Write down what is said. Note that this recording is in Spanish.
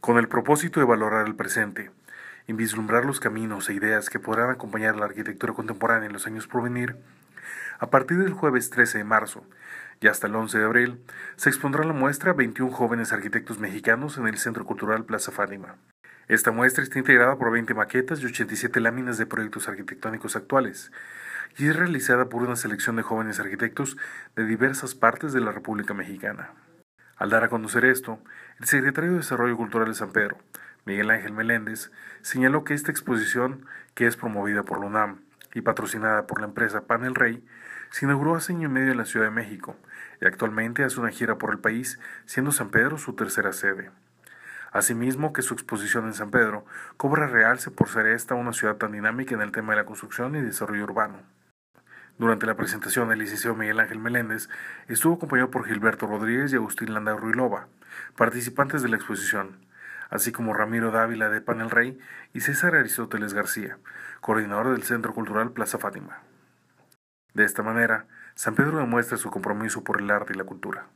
con el propósito de valorar el presente, y vislumbrar los caminos e ideas que podrán acompañar la arquitectura contemporánea en los años por venir, a partir del jueves 13 de marzo y hasta el 11 de abril se expondrá la muestra 21 jóvenes arquitectos mexicanos en el Centro Cultural Plaza Fátima. Esta muestra está integrada por 20 maquetas y 87 láminas de proyectos arquitectónicos actuales y es realizada por una selección de jóvenes arquitectos de diversas partes de la República Mexicana. Al dar a conocer esto, el secretario de Desarrollo Cultural de San Pedro, Miguel Ángel Meléndez, señaló que esta exposición, que es promovida por la UNAM y patrocinada por la empresa Pan el Rey, se inauguró hace año y medio en la Ciudad de México y actualmente hace una gira por el país, siendo San Pedro su tercera sede. Asimismo que su exposición en San Pedro cobra realce por ser esta una ciudad tan dinámica en el tema de la construcción y desarrollo urbano. Durante la presentación, el licenciado Miguel Ángel Meléndez estuvo acompañado por Gilberto Rodríguez y Agustín Landa Ruilova, participantes de la exposición, así como Ramiro Dávila de Panel Rey y César Aristóteles García, coordinador del Centro Cultural Plaza Fátima. De esta manera, San Pedro demuestra su compromiso por el arte y la cultura.